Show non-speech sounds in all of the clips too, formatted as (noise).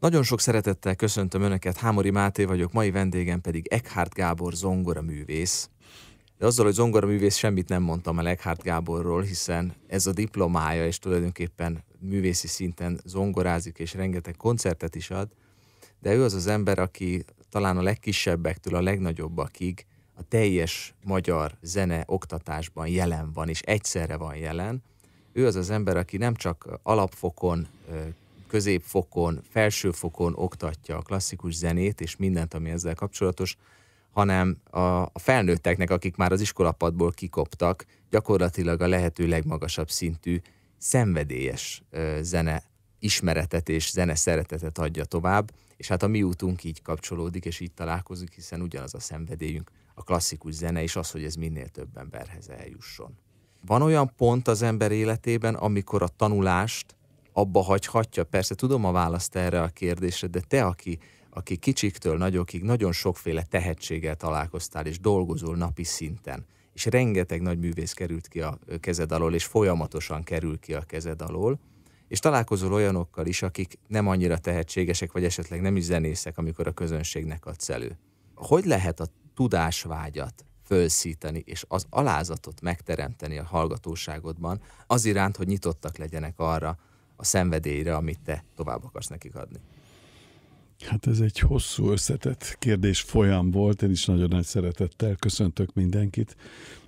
Nagyon sok szeretettel köszöntöm Önöket, Hámori Máté vagyok, mai vendégem pedig Eckhart Gábor művész. De azzal, hogy zongora művész semmit nem mondtam el Eckhart Gáborról, hiszen ez a diplomája, és tulajdonképpen művészi szinten zongorázik, és rengeteg koncertet is ad, de ő az az ember, aki talán a legkisebbektől a legnagyobbakig a teljes magyar zene oktatásban jelen van, és egyszerre van jelen. Ő az az ember, aki nem csak alapfokon középfokon, felsőfokon oktatja a klasszikus zenét és mindent, ami ezzel kapcsolatos, hanem a, a felnőtteknek, akik már az iskolapadból kikoptak, gyakorlatilag a lehető legmagasabb szintű szenvedélyes ö, zene ismeretet és zene szeretetet adja tovább, és hát a mi útunk így kapcsolódik, és így találkozunk, hiszen ugyanaz a szenvedélyünk, a klasszikus zene, és az, hogy ez minél több emberhez eljusson. Van olyan pont az ember életében, amikor a tanulást abba hagyhatja? Persze tudom a választ erre a kérdésre, de te, aki, aki kicsiktől nagyokig nagyon sokféle tehetséggel találkoztál, és dolgozol napi szinten, és rengeteg nagy művész került ki a kezed alól, és folyamatosan kerül ki a kezed alól, és találkozol olyanokkal is, akik nem annyira tehetségesek, vagy esetleg nem is zenészek, amikor a közönségnek adsz elő. Hogy lehet a tudásvágyat fölszíteni, és az alázatot megteremteni a hallgatóságodban, az iránt, hogy nyitottak legyenek arra, a szenvedélyre, amit te tovább akarsz nekik adni? Hát ez egy hosszú összetett kérdés folyam volt, én is nagyon nagy szeretettel köszöntök mindenkit,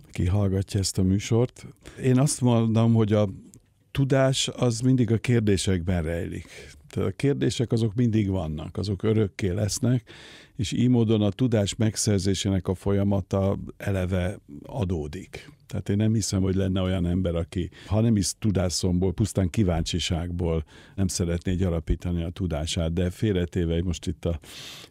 aki hallgatja ezt a műsort. Én azt mondom, hogy a tudás az mindig a kérdésekben rejlik. Tehát a kérdések azok mindig vannak, azok örökké lesznek, és így módon a tudás megszerzésének a folyamata eleve adódik. Tehát én nem hiszem, hogy lenne olyan ember, aki, ha nem is tudásszomból, pusztán kíváncsiságból nem szeretné gyarapítani a tudását, de félretéve most itt a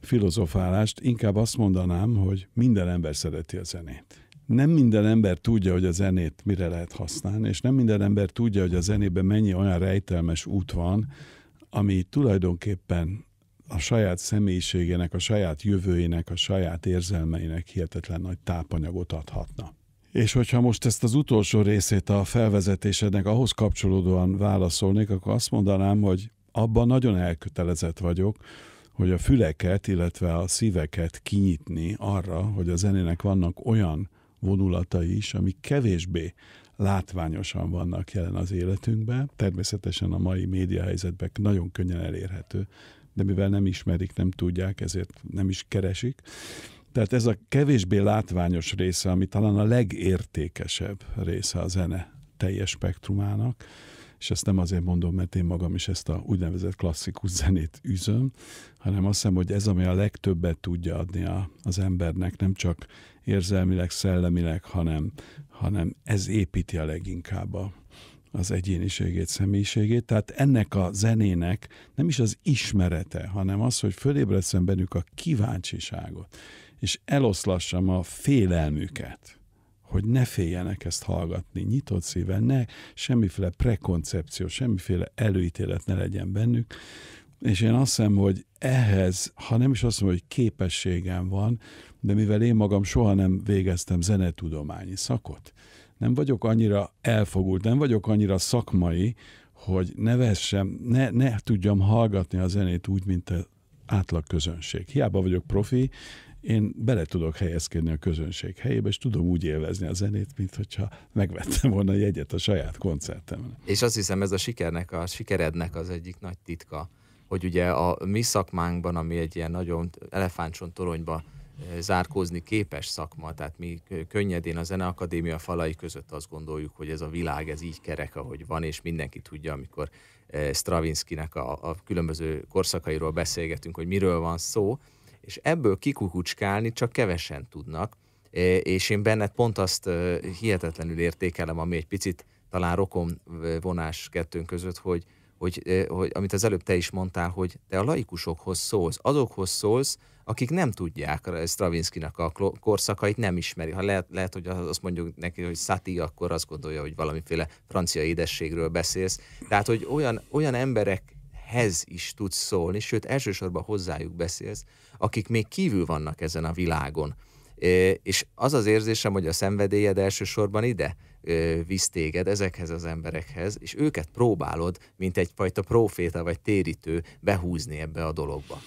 filozofálást, inkább azt mondanám, hogy minden ember szereti a zenét nem minden ember tudja, hogy a zenét mire lehet használni, és nem minden ember tudja, hogy a zenében mennyi olyan rejtelmes út van, ami tulajdonképpen a saját személyiségének, a saját jövőjének, a saját érzelmeinek hihetetlen nagy tápanyagot adhatna. És hogyha most ezt az utolsó részét a felvezetésednek ahhoz kapcsolódóan válaszolnék, akkor azt mondanám, hogy abban nagyon elkötelezett vagyok, hogy a füleket, illetve a szíveket kinyitni arra, hogy a zenének vannak olyan vonulatai is, amik kevésbé látványosan vannak jelen az életünkben. Természetesen a mai média helyzetben nagyon könnyen elérhető, de mivel nem ismerik, nem tudják, ezért nem is keresik. Tehát ez a kevésbé látványos része, ami talán a legértékesebb része a zene teljes spektrumának, és ezt nem azért mondom, mert én magam is ezt a úgynevezett klasszikus zenét üzöm, hanem azt hiszem, hogy ez, ami a legtöbbet tudja adni a, az embernek, nem csak érzelmileg, szellemileg, hanem hanem ez építi a leginkább a, az egyéniségét, személyiségét. Tehát ennek a zenének nem is az ismerete, hanem az, hogy fölébredszem bennük a kíváncsiságot, és eloszlassam a félelmüket hogy ne féljenek ezt hallgatni, nyitott szíven, ne semmiféle prekoncepció, semmiféle előítélet ne legyen bennük, és én azt hiszem, hogy ehhez, ha nem is azt mondom, hogy képességem van, de mivel én magam soha nem végeztem zenetudományi szakot, nem vagyok annyira elfogult, nem vagyok annyira szakmai, hogy ne vessem, ne, ne tudjam hallgatni a zenét úgy, mint az átlag közönség. Hiába vagyok profi, én bele tudok helyezkedni a közönség helyébe, és tudom úgy élvezni a zenét, mint hogyha megvettem volna a jegyet a saját koncertemre. És azt hiszem ez a sikernek, a sikerednek az egyik nagy titka, hogy ugye a mi szakmánkban, ami egy ilyen nagyon elefántson toronyba zárkózni képes szakma, tehát mi könnyedén a Zeneakadémia falai között azt gondoljuk, hogy ez a világ, ez így kerek, ahogy van, és mindenki tudja, amikor eh, Stravinskinek a, a különböző korszakairól beszélgetünk, hogy miről van szó, és ebből kikukucskálni csak kevesen tudnak, eh, és én benned pont azt eh, hihetetlenül értékelem, ami egy picit talán rokon vonás kettőnk között, hogy, hogy, hogy amit az előbb te is mondtál, hogy te a laikusokhoz szólsz, azokhoz szólsz, akik nem tudják a Stravinskinak a korszakait, nem ismeri. Ha lehet, lehet, hogy azt mondjuk neki, hogy Sati, akkor azt gondolja, hogy valamiféle francia édességről beszélsz. Tehát, hogy olyan, olyan emberekhez is tudsz szólni, sőt, elsősorban hozzájuk beszélsz, akik még kívül vannak ezen a világon. És az az érzésem, hogy a szenvedélyed elsősorban ide visz téged ezekhez az emberekhez, és őket próbálod, mint egyfajta proféta vagy térítő behúzni ebbe a dologba.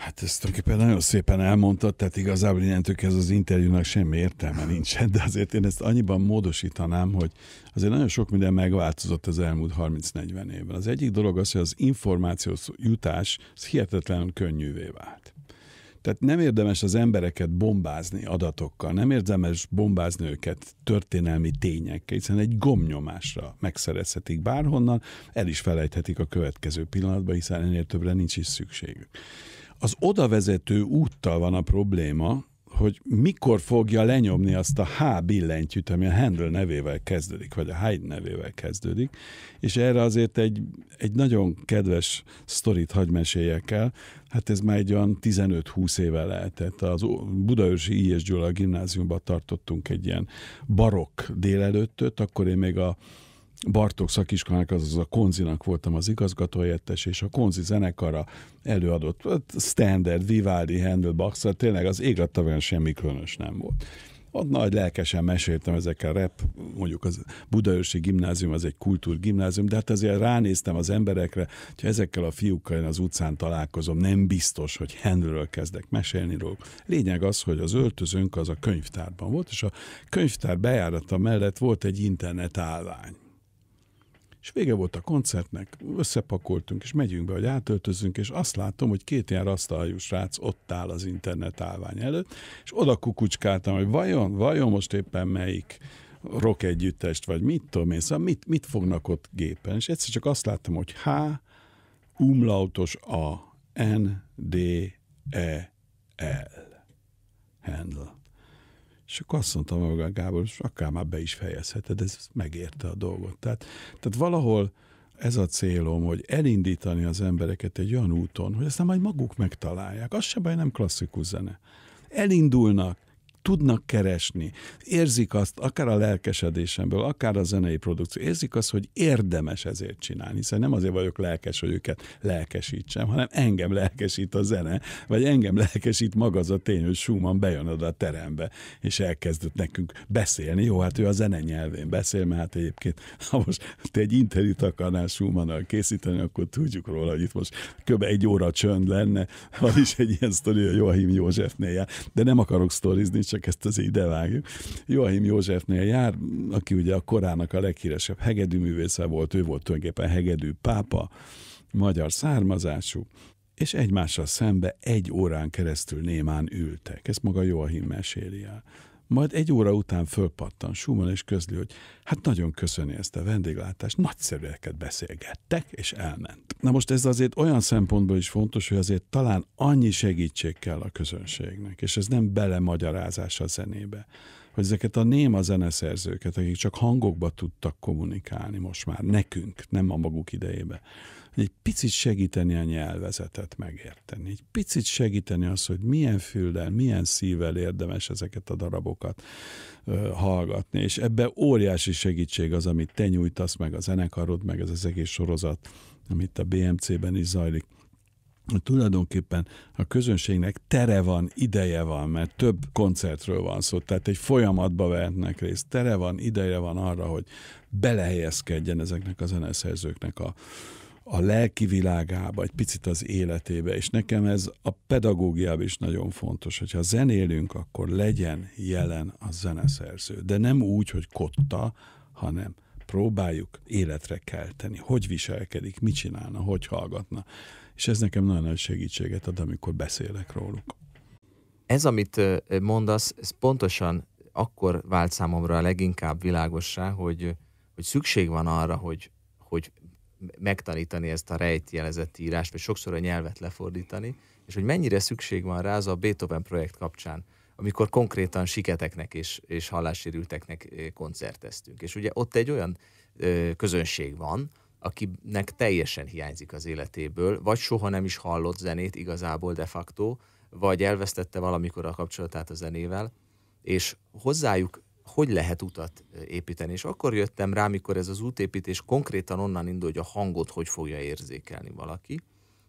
Hát ezt tulajdonképpen nagyon szépen elmondtad, tehát igazából innentől ez az interjúnak semmi értelme nincsen, de azért én ezt annyiban módosítanám, hogy azért nagyon sok minden megváltozott az elmúlt 30-40 évben. Az egyik dolog az, hogy az információs jutás az hihetetlenül könnyűvé vált. Tehát nem érdemes az embereket bombázni adatokkal, nem érdemes bombázni őket történelmi tényekkel, hiszen egy gomnyomásra megszerezhetik bárhonnan, el is felejthetik a következő pillanatban, hiszen ennél többre nincs is szükségük. Az odavezető úttal van a probléma, hogy mikor fogja lenyomni azt a H billentyűt, ami a Handel nevével kezdődik, vagy a Hyde nevével kezdődik, és erre azért egy, egy nagyon kedves sztorit hagy meséljek el. Hát ez már egy olyan 15-20 éve lehetett. Az Budaörsi I.S. Gyula gimnáziumban tartottunk egy ilyen barokk délelőttöt, akkor én még a Bartók szakiskolának, az a Konzinak voltam az igazgatóhelyettes, és a Konzi zenekara előadott hát standard, Vivaldi, Handel, Bach, tényleg az ég semmi különös nem volt ott nagy lelkesen meséltem ezekkel rep, mondjuk az Budaörsi gimnázium az egy kultúrgimnázium, de hát azért ránéztem az emberekre, hogyha ezekkel a fiúkkal én az utcán találkozom, nem biztos, hogy Handelről kezdek mesélni róluk. Lényeg az, hogy az öltözőnk az a könyvtárban volt, és a könyvtár bejárata mellett volt egy internetállány. És vége volt a koncertnek, összepakoltunk, és megyünk be, hogy átöltözünk, és azt látom, hogy két ilyen rasztalhajú srác ott áll az internet állvány előtt, és oda kukucskáltam, hogy vajon, vajon most éppen melyik rock együttest, vagy mit tudom én, szóval mit, mit fognak ott gépen, és egyszer csak azt láttam, hogy H, umlautos A, N, D, E, L. Handle. És akkor azt mondta maga Gábor, és akár már be is fejezheted, ez megérte a dolgot. Tehát, tehát valahol ez a célom, hogy elindítani az embereket egy olyan úton, hogy aztán majd maguk megtalálják. Az se baj, nem klasszikus zene. Elindulnak, tudnak keresni, érzik azt, akár a lelkesedésemből, akár a zenei produkció, érzik azt, hogy érdemes ezért csinálni, hiszen nem azért vagyok lelkes, hogy őket lelkesítsem, hanem engem lelkesít a zene, vagy engem lelkesít maga az a tény, hogy Schumann bejön oda a terembe, és elkezdett nekünk beszélni. Jó, hát ő a zene nyelvén beszél, mert hát egyébként, ha most te egy interjút akarnál Schumannal készíteni, akkor tudjuk róla, hogy itt most kb. egy óra csönd lenne, van is egy ilyen sztori a Joachim Józsefnél, de nem akarok sztorizni, csak ezt az vágjuk. Joachim Józsefnél jár, aki ugye a korának a leghíresebb művésze volt, ő volt tulajdonképpen hegedű pápa, magyar származású, és egymással szembe egy órán keresztül némán ültek. Ezt maga Joachim meséli el. Majd egy óra után fölpattan Schumann és közli, hogy hát nagyon köszöni ezt a vendéglátást, nagyszerűeket beszélgettek, és elment. Na most ez azért olyan szempontból is fontos, hogy azért talán annyi segítség kell a közönségnek, és ez nem belemagyarázás a zenébe hogy ezeket a néma zeneszerzőket, akik csak hangokba tudtak kommunikálni most már, nekünk, nem a maguk idejébe, hogy egy picit segíteni a nyelvezetet megérteni, egy picit segíteni azt, hogy milyen füldel, milyen szívvel érdemes ezeket a darabokat ö, hallgatni, és ebbe óriási segítség az, amit te nyújtasz, meg a zenekarod, meg ez az egész sorozat, amit a BMC-ben is zajlik tulajdonképpen a közönségnek tere van, ideje van, mert több koncertről van szó, tehát egy folyamatba vehetnek részt, tere van, ideje van arra, hogy belehelyezkedjen ezeknek a zeneszerzőknek a, a lelki világába, egy picit az életébe, és nekem ez a pedagógiában is nagyon fontos, hogyha zenélünk, akkor legyen jelen a zeneszerző, de nem úgy, hogy kotta, hanem próbáljuk életre kelteni, hogy viselkedik, mit csinálna, hogy hallgatna. És ez nekem nagyon nagy segítséget ad, amikor beszélek róluk. Ez, amit mondasz, ez pontosan akkor vált számomra a leginkább világossá, hogy, hogy szükség van arra, hogy, hogy megtanítani ezt a rejtjelezett írást, vagy sokszor a nyelvet lefordítani, és hogy mennyire szükség van rá az a Beethoven projekt kapcsán, amikor konkrétan siketeknek és, és hallássérülteknek koncerteztünk. És ugye ott egy olyan ö, közönség van, akinek teljesen hiányzik az életéből, vagy soha nem is hallott zenét igazából de facto, vagy elvesztette valamikor a kapcsolatát a zenével, és hozzájuk hogy lehet utat építeni. És akkor jöttem rá, mikor ez az útépítés konkrétan onnan indul, hogy a hangot hogy fogja érzékelni valaki,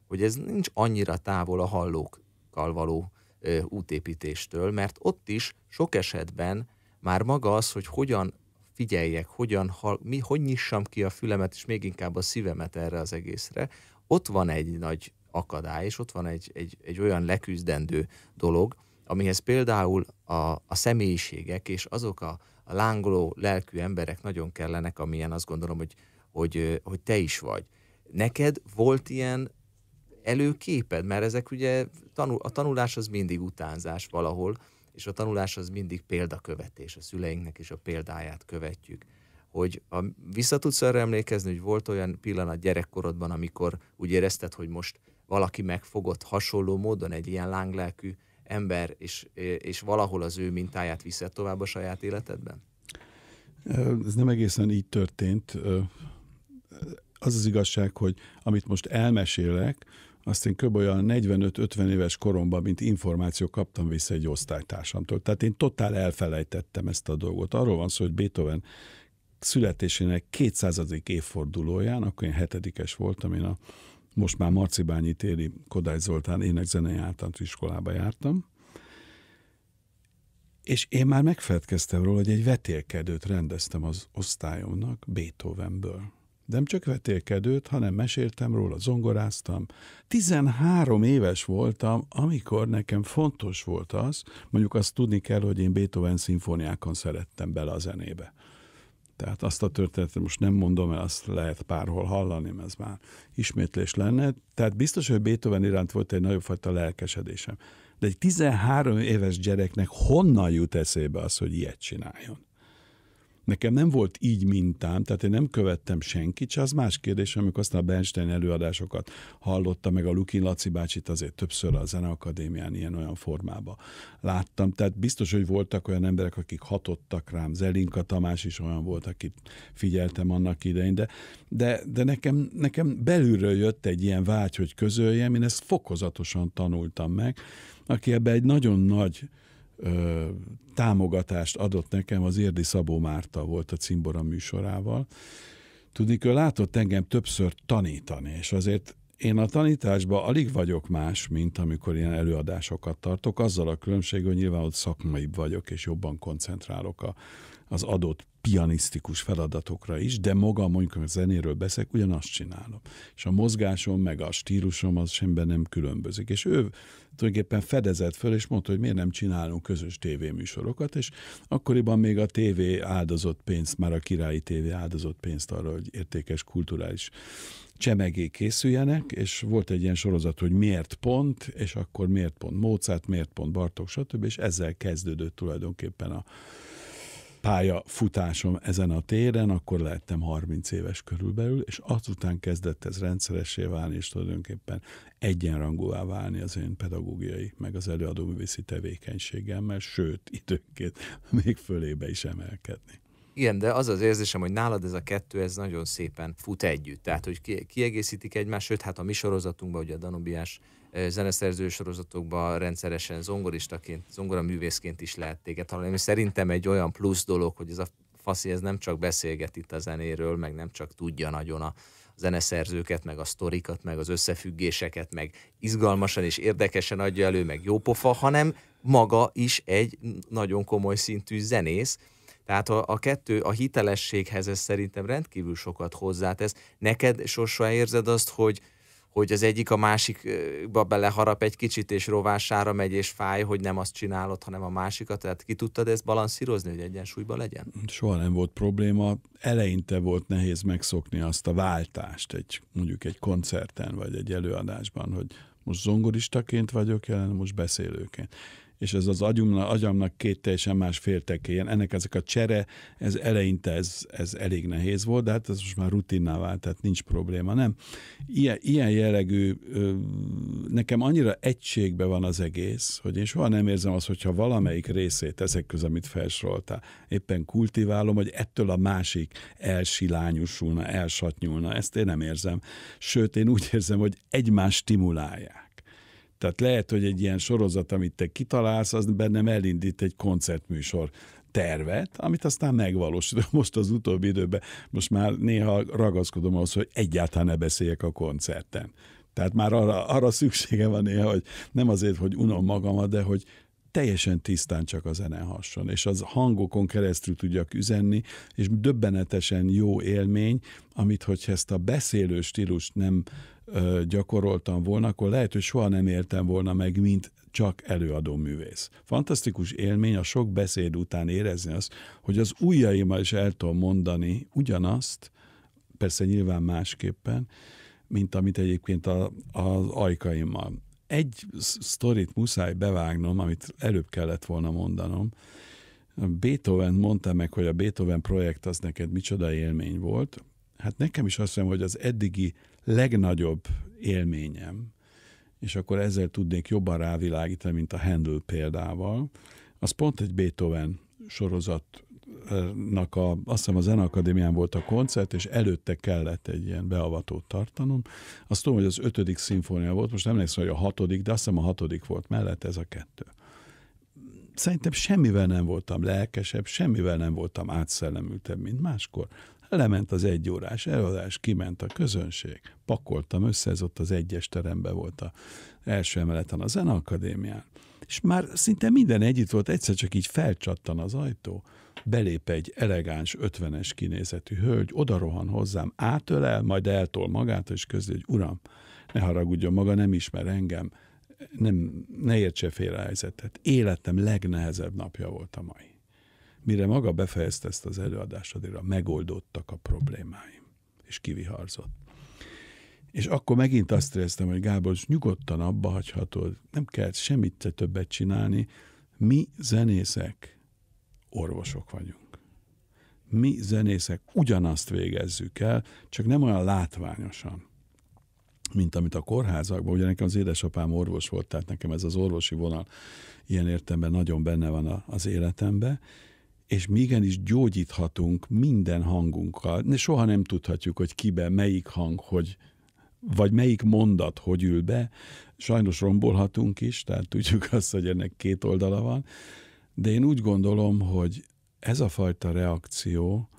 hogy ez nincs annyira távol a hallókkal való ö, útépítéstől, mert ott is sok esetben már maga az, hogy hogyan figyeljek, hogyan ha, mi, hogy nyissam ki a fülemet, és még inkább a szívemet erre az egészre, ott van egy nagy akadály, és ott van egy, egy, egy olyan leküzdendő dolog, amihez például a, a személyiségek és azok a, a lángoló lelkű emberek nagyon kellenek, amilyen azt gondolom, hogy, hogy, hogy te is vagy. Neked volt ilyen előképed, mert ezek ugye tanul, a tanulás az mindig utánzás valahol, és a tanulás az mindig példakövetés, a szüleinknek is a példáját követjük. Hogy a, vissza tudsz arra emlékezni, hogy volt olyan pillanat gyerekkorodban, amikor úgy érezted, hogy most valaki megfogott hasonló módon egy ilyen lánglelkű ember, és, és valahol az ő mintáját viszed tovább a saját életedben? Ez nem egészen így történt. Az az igazság, hogy amit most elmesélek, azt én kb. olyan 45-50 éves koromban, mint információ kaptam vissza egy osztálytársamtól. Tehát én totál elfelejtettem ezt a dolgot. Arról van szó, hogy Beethoven születésének 200. évfordulóján, akkor én hetedikes voltam, én a most már Marcibányi téli Kodály Zoltán énekzenei általános iskolába jártam, és én már megfelelkeztem róla, hogy egy vetélkedőt rendeztem az osztályomnak Beethovenből. Nem csak vetélkedőt, hanem meséltem róla, zongoráztam. 13 éves voltam, amikor nekem fontos volt az, mondjuk azt tudni kell, hogy én Beethoven szimfóniákon szerettem bele a zenébe. Tehát azt a történetet most nem mondom el, azt lehet párhol hallani, ez már ismétlés lenne. Tehát biztos, hogy Beethoven iránt volt egy nagyobb fajta lelkesedésem. De egy 13 éves gyereknek honnan jut eszébe az, hogy ilyet csináljon? Nekem nem volt így mintám, tehát én nem követtem senkit, csak az más kérdés, amikor aztán a Bernstein előadásokat hallotta, meg a Lukin Laci bácsit azért többször a Zeneakadémián ilyen-olyan formában láttam. Tehát biztos, hogy voltak olyan emberek, akik hatottak rám. Zelinka Tamás is olyan volt, akit figyeltem annak idején, de, de, de nekem, nekem belülről jött egy ilyen vágy, hogy közöljem, én ezt fokozatosan tanultam meg, aki ebbe egy nagyon nagy ö, támogatást adott nekem, az Érdi Szabó Márta volt a Cimbora műsorával. Tudni, ő látott engem többször tanítani, és azért én a tanításban alig vagyok más, mint amikor ilyen előadásokat tartok, azzal a különbség, hogy nyilván ott szakmaibb vagyok, és jobban koncentrálok a, az adott pianisztikus feladatokra is, de maga mondjuk a zenéről beszek, ugyanazt csinálom. És a mozgásom, meg a stílusom az semben nem különbözik. És ő tulajdonképpen fedezett föl, és mondta, hogy miért nem csinálunk közös tévéműsorokat, és akkoriban még a tévé áldozott pénzt, már a királyi tévé áldozott pénzt arra, hogy értékes kulturális csemegé készüljenek, és volt egy ilyen sorozat, hogy miért pont, és akkor miért pont Mozart, miért pont Bartók, stb., és ezzel kezdődött tulajdonképpen a pályafutásom ezen a téren, akkor lettem 30 éves körülbelül, és azután kezdett ez rendszeressé válni, és tulajdonképpen egyenrangúvá válni az én pedagógiai, meg az előadó művészi tevékenységemmel, sőt, időnként még fölébe is emelkedni. Igen, de az az érzésem, hogy nálad ez a kettő, ez nagyon szépen fut együtt. Tehát, hogy kiegészítik egymást, sőt, hát a mi sorozatunkban, ugye a Danubiás zeneszerző sorozatokban rendszeresen zongoristaként, művészként is lehet téged hallani, ami szerintem egy olyan plusz dolog, hogy ez a faszi ez nem csak beszélget itt a zenéről, meg nem csak tudja nagyon a zeneszerzőket, meg a sztorikat, meg az összefüggéseket, meg izgalmasan és érdekesen adja elő, meg jópofa, hanem maga is egy nagyon komoly szintű zenész, tehát a, a kettő, a hitelességhez ez szerintem rendkívül sokat hozzátesz. Neked sosem érzed azt, hogy, hogy az egyik a másikba beleharap egy kicsit, és rovására megy, és fáj, hogy nem azt csinálod, hanem a másikat. Tehát ki tudtad ezt balanszírozni, hogy egyensúlyban legyen? Soha nem volt probléma. Eleinte volt nehéz megszokni azt a váltást, egy, mondjuk egy koncerten, vagy egy előadásban, hogy most zongoristaként vagyok jelen, most beszélőként és ez az agyumna, agyamnak két teljesen más féltekéjen. Ennek ezek a csere, ez eleinte ez, ez elég nehéz volt, de hát ez most már rutinná vált, tehát nincs probléma, nem? Ilyen, ilyen jellegű, nekem annyira egységben van az egész, hogy én soha nem érzem azt, hogyha valamelyik részét ezek közül, amit felsoroltál, éppen kultiválom, hogy ettől a másik elsilányusulna, elsatnyulna. Ezt én nem érzem. Sőt, én úgy érzem, hogy egymást stimulálják. Tehát lehet, hogy egy ilyen sorozat, amit te kitalálsz, az bennem elindít egy koncertműsor tervet, amit aztán megvalósítom (laughs) most az utóbbi időben. Most már néha ragaszkodom ahhoz, hogy egyáltalán ne beszéljek a koncerten. Tehát már arra, arra szüksége van néha, hogy nem azért, hogy unom magamat, de hogy teljesen tisztán csak a zene hasson, és az hangokon keresztül tudjak üzenni, és döbbenetesen jó élmény, amit hogyha ezt a beszélő stílust nem ö, gyakoroltam volna, akkor lehet, hogy soha nem értem volna meg, mint csak előadó művész. Fantasztikus élmény a sok beszéd után érezni azt, hogy az ujjaimmal is el tudom mondani ugyanazt, persze nyilván másképpen, mint amit egyébként a, az ajkaimmal egy sztorit muszáj bevágnom, amit előbb kellett volna mondanom. Beethoven mondta meg, hogy a Beethoven projekt az neked micsoda élmény volt. Hát nekem is azt mondom, hogy az eddigi legnagyobb élményem, és akkor ezzel tudnék jobban rávilágítani, mint a Handel példával, az pont egy Beethoven sorozat zenekarnak, a, azt hiszem a Zeneakadémián volt a koncert, és előtte kellett egy ilyen beavatót tartanom. Azt tudom, hogy az ötödik szimfónia volt, most emlékszem, hogy a hatodik, de azt hiszem a hatodik volt mellett ez a kettő. Szerintem semmivel nem voltam lelkesebb, semmivel nem voltam átszellemültebb, mint máskor. Lement az órás előadás, kiment a közönség, pakoltam össze, ez ott az egyes teremben volt a első emeleten a Zeneakadémián és már szinte minden együtt volt, egyszer csak így felcsattan az ajtó, belép egy elegáns, ötvenes kinézetű hölgy, odarohan hozzám, átölel, majd eltol magát, és közli, hogy uram, ne haragudjon maga, nem ismer engem, nem, ne értse fél a helyzetet. Életem legnehezebb napja volt a mai. Mire maga befejezte ezt az előadást, addigra megoldottak a problémáim, és kiviharzott. És akkor megint azt éreztem, hogy Gábor, nyugodtan abba hagyhatod, nem kell semmit te többet csinálni. Mi zenészek orvosok vagyunk. Mi zenészek ugyanazt végezzük el, csak nem olyan látványosan mint amit a kórházakban, ugye nekem az édesapám orvos volt, tehát nekem ez az orvosi vonal ilyen értemben nagyon benne van a, az életemben, és mi igenis gyógyíthatunk minden hangunkkal, de soha nem tudhatjuk, hogy kibe, melyik hang, hogy vagy melyik mondat hogy ül be, sajnos rombolhatunk is, tehát tudjuk azt, hogy ennek két oldala van, de én úgy gondolom, hogy ez a fajta reakció,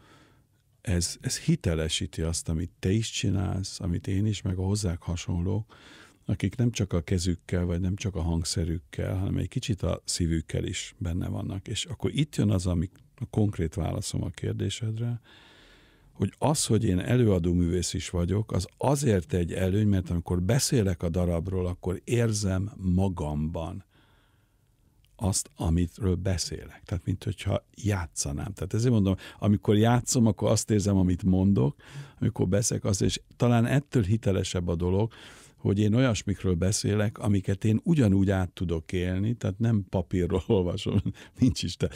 ez, ez hitelesíti azt, amit te is csinálsz, amit én is, meg a hozzák hasonlók, akik nem csak a kezükkel, vagy nem csak a hangszerükkel, hanem egy kicsit a szívükkel is benne vannak. És akkor itt jön az, ami a konkrét válaszom a kérdésedre, hogy az, hogy én előadó művész is vagyok, az azért egy előny, mert amikor beszélek a darabról, akkor érzem magamban azt, amitről beszélek. Tehát, mint hogyha játszanám. Tehát ezért mondom, amikor játszom, akkor azt érzem, amit mondok, amikor beszélek, azt, és talán ettől hitelesebb a dolog, hogy én olyasmikről beszélek, amiket én ugyanúgy át tudok élni, tehát nem papírról (laughs) olvasom, nincs is, de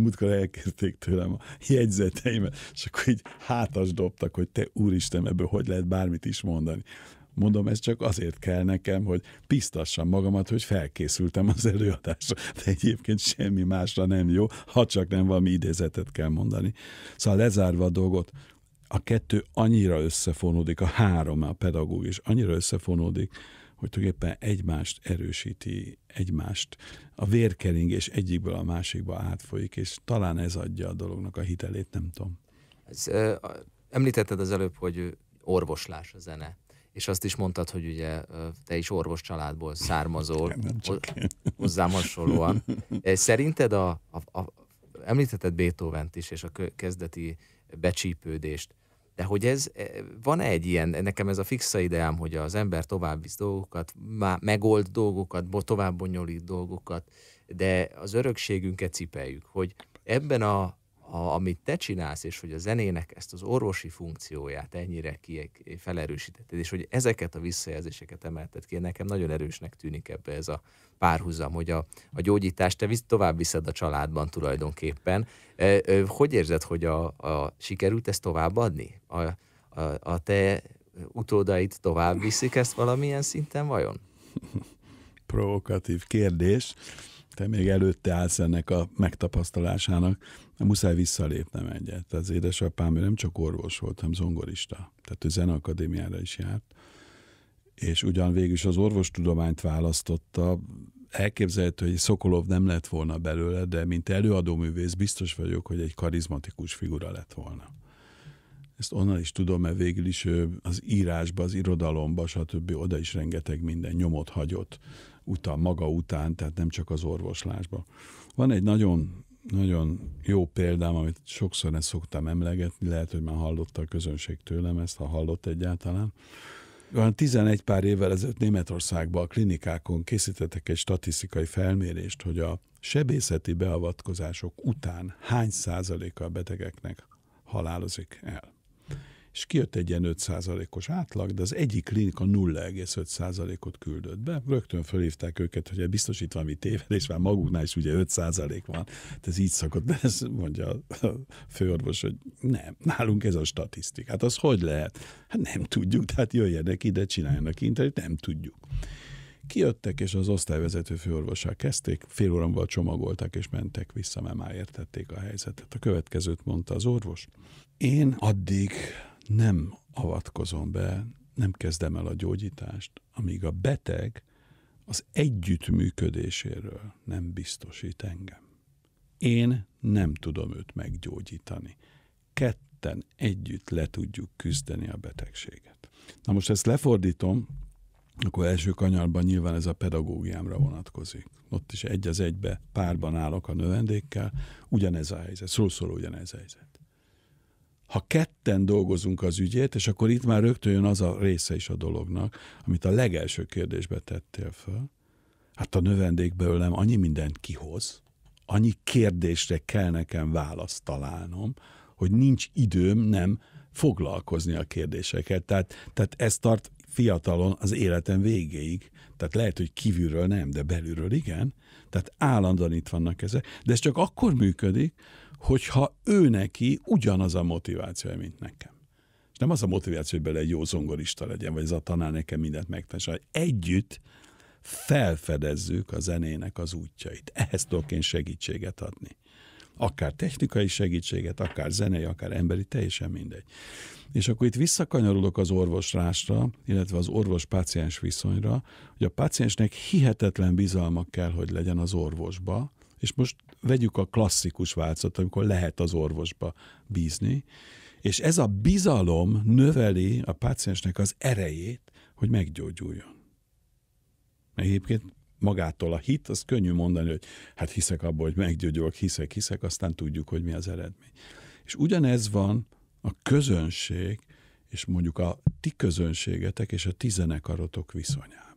múltkor elkezdték tőlem a jegyzeteimet, és akkor így hátas dobtak, hogy te úristen, ebből hogy lehet bármit is mondani. Mondom, ez csak azért kell nekem, hogy biztassam magamat, hogy felkészültem az előadásra, de egyébként semmi másra nem jó, ha csak nem valami idézetet kell mondani. Szóval lezárva a dolgot, a kettő annyira összefonódik, a három, a pedagógus annyira összefonódik, hogy tulajdonképpen egymást erősíti, egymást. A vérkeringés egyikből a másikba átfolyik, és talán ez adja a dolognak a hitelét, nem tudom. Ez, említetted az előbb, hogy orvoslás a zene. És azt is mondtad, hogy ugye te is orvos családból származol, hozzám hasonlóan. (laughs) Szerinted a, a, a említetted beethoven is, és a kezdeti becsípődést. De hogy ez, e, van egy ilyen, nekem ez a fixa ideám, hogy az ember tovább visz dolgokat, megold dolgokat, tovább bonyolít dolgokat, de az örökségünket cipeljük, hogy ebben a a, amit te csinálsz, és hogy a zenének ezt az orvosi funkcióját ennyire ki felerősítetted, és hogy ezeket a visszajelzéseket emelted ki, nekem nagyon erősnek tűnik ebbe ez a párhuzam, hogy a, a gyógyítást te visz, tovább viszed a családban tulajdonképpen. E, e, hogy érzed, hogy a, a sikerült ezt továbbadni? A, a, a te utódait tovább viszik ezt valamilyen szinten vajon? (laughs) Provokatív kérdés te még előtte állsz ennek a megtapasztalásának, muszáj visszalépnem egyet. Az édesapám ő nem csak orvos volt, hanem zongorista. Tehát ő zeneakadémiára is járt, és ugyan végül is az orvostudományt választotta, elképzelhető, hogy Szokolov nem lett volna belőle, de mint előadóművész biztos vagyok, hogy egy karizmatikus figura lett volna. Ezt onnan is tudom, mert végül is az írásba, az irodalomba, stb. oda is rengeteg minden nyomot hagyott után, maga után, tehát nem csak az orvoslásba. Van egy nagyon nagyon jó példám, amit sokszor ezt szoktam emlegetni, lehet, hogy már hallotta a közönség tőlem ezt, ha hallott egyáltalán. Olyan 11 pár évvel ezelőtt Németországban a klinikákon készítettek egy statisztikai felmérést, hogy a sebészeti beavatkozások után hány százaléka a betegeknek halálozik el és kijött egy ilyen 5%-os átlag, de az egyik klinika 0,5%-ot küldött be. Rögtön felhívták őket, hogy hát biztosít valami tévedés, már maguknál is ugye 5% van. Tehát ez így szokott, de ez mondja a főorvos, hogy nem, nálunk ez a statisztika. Hát az hogy lehet? Hát nem tudjuk, tehát jöjjenek ide, csináljanak interjút, nem tudjuk. Kijöttek, és az osztályvezető főorvossal kezdték, fél óramban csomagolták, és mentek vissza, mert már értették a helyzetet. A következőt mondta az orvos. Én addig nem avatkozom be, nem kezdem el a gyógyítást, amíg a beteg az együttműködéséről nem biztosít engem. Én nem tudom őt meggyógyítani. Ketten együtt le tudjuk küzdeni a betegséget. Na most ezt lefordítom, akkor első kanyarban nyilván ez a pedagógiámra vonatkozik. Ott is egy az egybe párban állok a növendékkel, ugyanez a helyzet, szószor ugyanez a helyzet ha ketten dolgozunk az ügyét, és akkor itt már rögtön jön az a része is a dolognak, amit a legelső kérdésbe tettél föl. Hát a növendékből nem, annyi mindent kihoz, annyi kérdésre kell nekem választ találnom, hogy nincs időm nem foglalkozni a kérdéseket. Tehát, tehát ez tart fiatalon az életem végéig. Tehát lehet, hogy kívülről nem, de belülről igen. Tehát állandóan itt vannak ezek. De ez csak akkor működik, hogyha ő neki ugyanaz a motiváció, mint nekem. És nem az a motiváció, hogy bele egy jó zongorista legyen, vagy ez a tanár nekem mindent megtanítsa. Együtt felfedezzük a zenének az útjait. Ehhez tudok én segítséget adni. Akár technikai segítséget, akár zenei, akár emberi, teljesen mindegy. És akkor itt visszakanyarulok az orvoslásra, illetve az orvos-páciens viszonyra, hogy a páciensnek hihetetlen bizalma kell, hogy legyen az orvosba, és most vegyük a klasszikus változat, amikor lehet az orvosba bízni, és ez a bizalom növeli a páciensnek az erejét, hogy meggyógyuljon. Egyébként magától a hit, az könnyű mondani, hogy hát hiszek abból, hogy meggyógyulok, hiszek, hiszek, aztán tudjuk, hogy mi az eredmény. És ugyanez van a közönség, és mondjuk a ti közönségetek és a ti zenekarotok viszonyában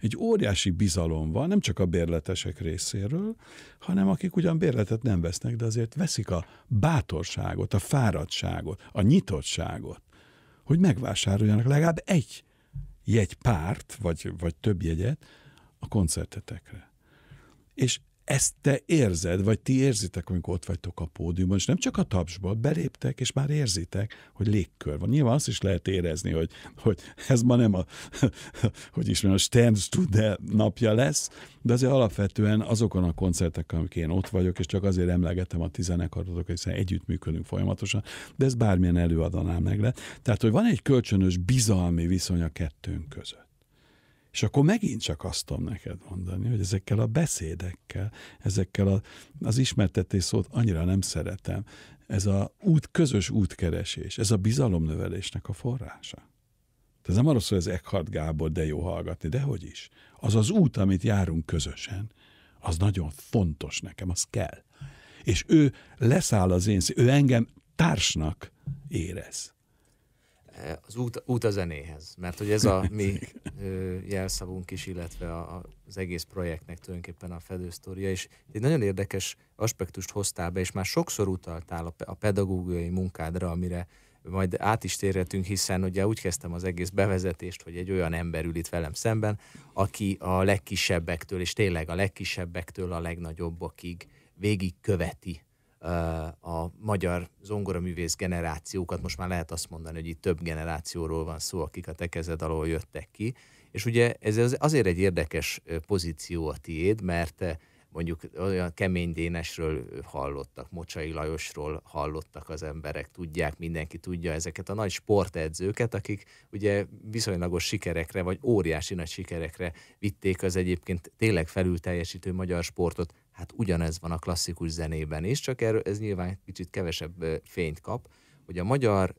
egy óriási bizalom van, nem csak a bérletesek részéről, hanem akik ugyan bérletet nem vesznek, de azért veszik a bátorságot, a fáradtságot, a nyitottságot, hogy megvásároljanak legalább egy jegypárt, vagy, vagy több jegyet a koncertetekre. És ezt te érzed, vagy ti érzitek, amikor ott vagytok a pódiumon, és nem csak a tapsból, beléptek, és már érzitek, hogy légkör van. Nyilván azt is lehet érezni, hogy, hogy ez ma nem a, (laughs) hogy is mondjam, a Studio napja lesz, de azért alapvetően azokon a koncerteken, amik én ott vagyok, és csak azért emlegetem a tizenekardotok, hiszen együttműködünk folyamatosan, de ez bármilyen előadanál meg le. Tehát, hogy van egy kölcsönös bizalmi viszony a kettőnk között. És akkor megint csak azt tudom neked mondani, hogy ezekkel a beszédekkel, ezekkel a, az ismertetés szót annyira nem szeretem. Ez a út, közös útkeresés, ez a bizalomnövelésnek a forrása. Tehát nem arról szól, hogy ez Eckhart Gábor de jó hallgatni, de hogy is. Az az út, amit járunk közösen, az nagyon fontos nekem, az kell. És ő leszáll az én, szín, ő engem társnak érez az út, út a zenéhez, mert hogy ez a mi (laughs) jelszavunk is, illetve a, az egész projektnek tulajdonképpen a fedősztoria, és egy nagyon érdekes aspektust hoztál be, és már sokszor utaltál a, pedagógiai munkádra, amire majd át is térhetünk, hiszen ugye úgy kezdtem az egész bevezetést, hogy egy olyan ember ül itt velem szemben, aki a legkisebbektől, és tényleg a legkisebbektől a legnagyobbakig végig követi a magyar zongoraművész generációkat, most már lehet azt mondani, hogy itt több generációról van szó, akik a tekezed alól jöttek ki, és ugye ez azért egy érdekes pozíció a tiéd, mert mondjuk olyan kemény Dénesről hallottak, Mocsai Lajosról hallottak az emberek, tudják, mindenki tudja ezeket a nagy sportedzőket, akik ugye viszonylagos sikerekre, vagy óriási nagy sikerekre vitték az egyébként tényleg felül teljesítő magyar sportot hát ugyanez van a klasszikus zenében is, csak erről ez nyilván kicsit kevesebb fényt kap, hogy a magyar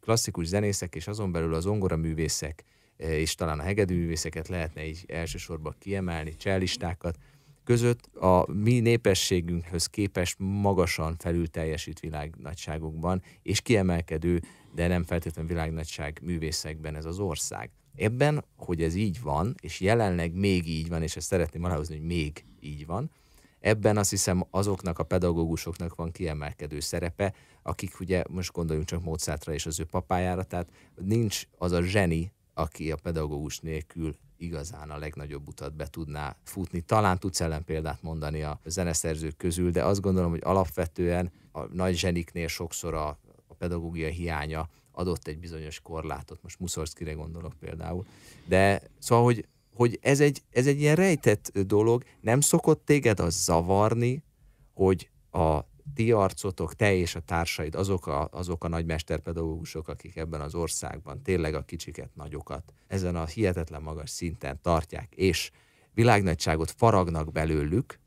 klasszikus zenészek és azon belül az ongora művészek és talán a hegedűművészeket lehetne így elsősorban kiemelni, csellistákat, között a mi népességünkhöz képest magasan felül teljesít világnagyságokban, és kiemelkedő, de nem feltétlenül világnagyság művészekben ez az ország. Ebben, hogy ez így van, és jelenleg még így van, és ezt szeretném aláhozni, hogy még így van, Ebben azt hiszem azoknak a pedagógusoknak van kiemelkedő szerepe, akik ugye most gondoljunk csak Mozartra és az ő papájára, tehát nincs az a zseni, aki a pedagógus nélkül igazán a legnagyobb utat be tudná futni. Talán tudsz ellen példát mondani a zeneszerzők közül, de azt gondolom, hogy alapvetően a nagy zseniknél sokszor a, a pedagógia hiánya adott egy bizonyos korlátot, most Muszorszkire gondolok például. De szóval, hogy hogy ez egy, ez egy ilyen rejtett dolog, nem szokott téged az zavarni, hogy a ti arcotok, te és a társaid, azok a, azok a nagymesterpedagógusok, akik ebben az országban tényleg a kicsiket, nagyokat ezen a hihetetlen magas szinten tartják, és világnagyságot faragnak belőlük,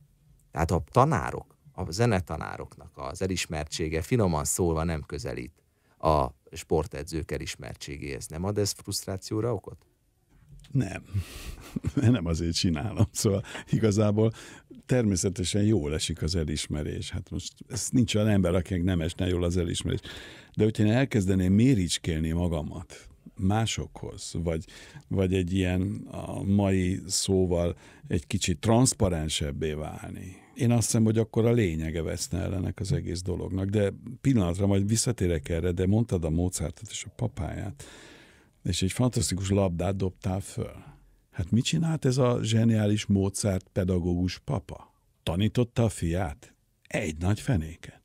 tehát a tanárok, a zenetanároknak az elismertsége finoman szólva nem közelít a sportedzők elismertségéhez. Nem ad ez frusztrációra okot? nem, (laughs) nem azért csinálom. Szóval igazából természetesen jól esik az elismerés. Hát most ez nincs olyan ember, akinek nem esne jól az elismerés. De hogyha én elkezdeném méricskélni magamat másokhoz, vagy, vagy egy ilyen a mai szóval egy kicsit transzparensebbé válni, én azt hiszem, hogy akkor a lényege veszne ellenek az egész dolognak. De pillanatra majd visszatérek erre, de mondtad a Mozartot és a papáját és egy fantasztikus labdát dobtál föl. Hát mit csinált ez a zseniális módszert pedagógus papa? Tanította a fiát? Egy nagy fenéket.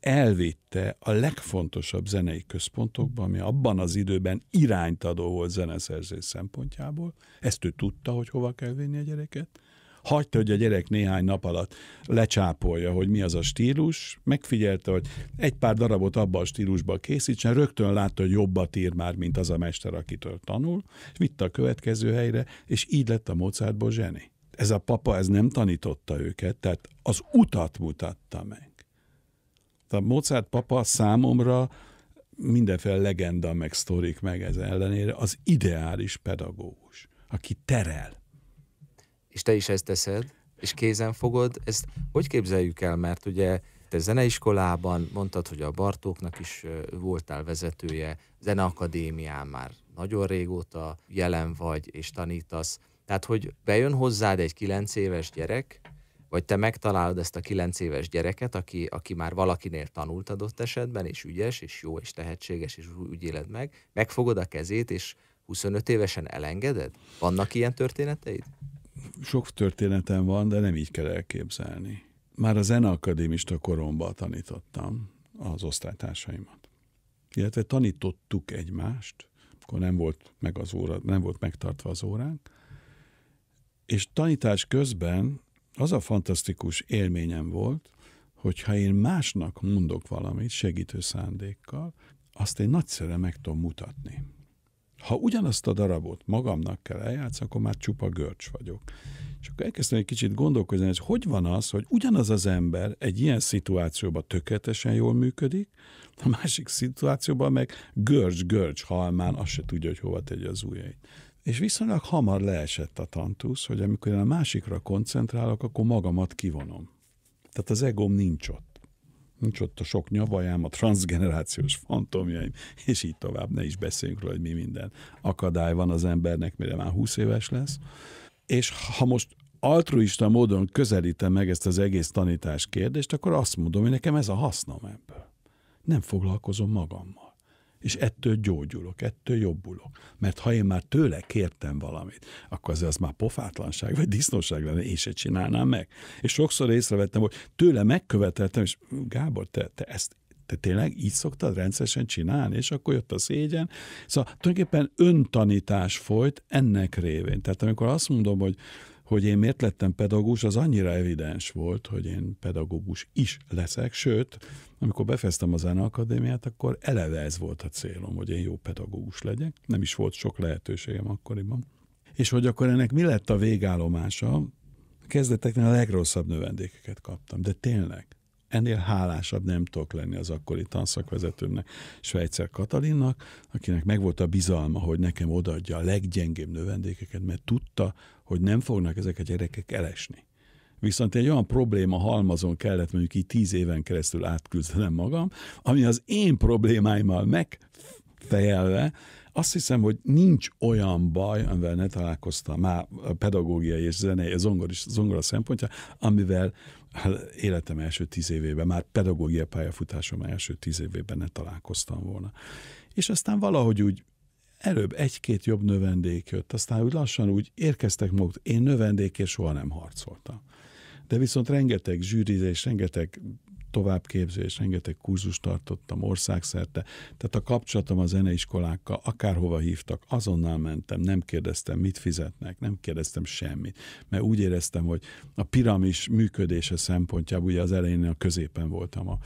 Elvitte a legfontosabb zenei központokba, ami abban az időben iránytadó volt zeneszerzés szempontjából. Ezt ő tudta, hogy hova kell vinni a gyereket hagyta, hogy a gyerek néhány nap alatt lecsápolja, hogy mi az a stílus, megfigyelte, hogy egy pár darabot abba a stílusban készítsen, rögtön látta, hogy jobbat ír már, mint az a mester, akitől tanul, és vitte a következő helyre, és így lett a Mozartból zseni. Ez a papa, ez nem tanította őket, tehát az utat mutatta meg. A Mozart papa számomra mindenféle legenda, meg sztorik, meg ez ellenére az ideális pedagógus, aki terel és te is ezt teszed, és kézen fogod, ezt hogy képzeljük el, mert ugye te zeneiskolában mondtad, hogy a Bartóknak is voltál vezetője, zeneakadémián már nagyon régóta jelen vagy és tanítasz. Tehát, hogy bejön hozzád egy kilenc éves gyerek, vagy te megtalálod ezt a kilenc éves gyereket, aki, aki már valakinél tanult adott esetben, és ügyes, és jó, és tehetséges, és úgy éled meg, megfogod a kezét, és 25 évesen elengeded? Vannak ilyen történeteid? sok történetem van, de nem így kell elképzelni. Már a zeneakadémista koromban tanítottam az osztálytársaimat. Illetve tanítottuk egymást, akkor nem volt meg az óra, nem volt megtartva az óránk, és tanítás közben az a fantasztikus élményem volt, hogy ha én másnak mondok valamit segítő szándékkal, azt én nagyszerűen meg tudom mutatni. Ha ugyanazt a darabot magamnak kell eljátszani, akkor már csupa görcs vagyok. És akkor elkezdtem egy kicsit gondolkozni, hogy hogy van az, hogy ugyanaz az ember egy ilyen szituációban tökéletesen jól működik, a másik szituációban meg görcs-görcs halmán azt se tudja, hogy hova tegye az ujjait. És viszonylag hamar leesett a tantusz, hogy amikor én a másikra koncentrálok, akkor magamat kivonom. Tehát az egóm nincs ott nincs ott a sok nyavajám, a transgenerációs fantomjaim, és így tovább, ne is beszéljünk róla, hogy mi minden akadály van az embernek, mire már 20 éves lesz. És ha most altruista módon közelítem meg ezt az egész tanítás kérdést, akkor azt mondom, hogy nekem ez a hasznom ebből. Nem foglalkozom magammal és ettől gyógyulok, ettől jobbulok. Mert ha én már tőle kértem valamit, akkor az, az már pofátlanság, vagy disznóság lenne, én se csinálnám meg. És sokszor észrevettem, hogy tőle megköveteltem, és Gábor, te, te ezt te tényleg így szoktad rendszeresen csinálni, és akkor jött a szégyen. Szóval tulajdonképpen öntanítás folyt ennek révén. Tehát amikor azt mondom, hogy hogy én miért lettem pedagógus, az annyira evidens volt, hogy én pedagógus is leszek, sőt, amikor befeztem a zeneakadémiát, akkor eleve ez volt a célom, hogy én jó pedagógus legyek. Nem is volt sok lehetőségem akkoriban. És hogy akkor ennek mi lett a végállomása, a kezdeteknél a legrosszabb növendékeket kaptam, de tényleg ennél hálásabb nem tudok lenni az akkori tanszakvezetőmnek, Svejcer Katalinnak, akinek megvolt a bizalma, hogy nekem odaadja a leggyengébb növendékeket, mert tudta, hogy nem fognak ezek a gyerekek elesni. Viszont egy olyan probléma halmazon kellett mondjuk így tíz éven keresztül átküzdenem magam, ami az én problémáimmal megfejelve, azt hiszem, hogy nincs olyan baj, amivel ne találkoztam már a pedagógiai és zenei, zongoris, zongora szempontja, amivel hát, életem első tíz évében, már pedagógia pályafutásom első tíz évében ne találkoztam volna. És aztán valahogy úgy előbb egy-két jobb növendék jött, aztán úgy lassan úgy érkeztek maguk. Én növendékért soha nem harcoltam. De viszont rengeteg zsűrizés, rengeteg továbbképzés, rengeteg kurzust tartottam országszerte, tehát a kapcsolatom a zeneiskolákkal, akárhova hívtak, azonnal mentem, nem kérdeztem, mit fizetnek, nem kérdeztem semmit, mert úgy éreztem, hogy a piramis működése szempontjából, ugye az elején a középen voltam a,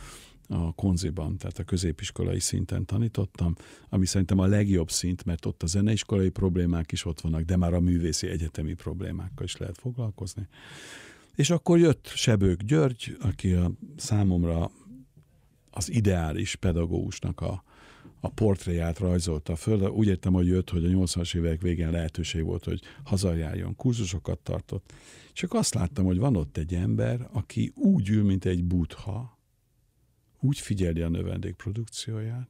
a konziban, tehát a középiskolai szinten tanítottam, ami szerintem a legjobb szint, mert ott a zeneiskolai problémák is ott vannak, de már a művészi egyetemi problémákkal is lehet foglalkozni. És akkor jött Sebők György, aki a számomra az ideális pedagógusnak a, a portréját rajzolta föl. De Úgy értem, hogy jött, hogy a 80-as évek végén lehetőség volt, hogy hazajárjon, kurzusokat tartott. Csak azt láttam, hogy van ott egy ember, aki úgy ül, mint egy butha, úgy figyeli a növendék produkcióját,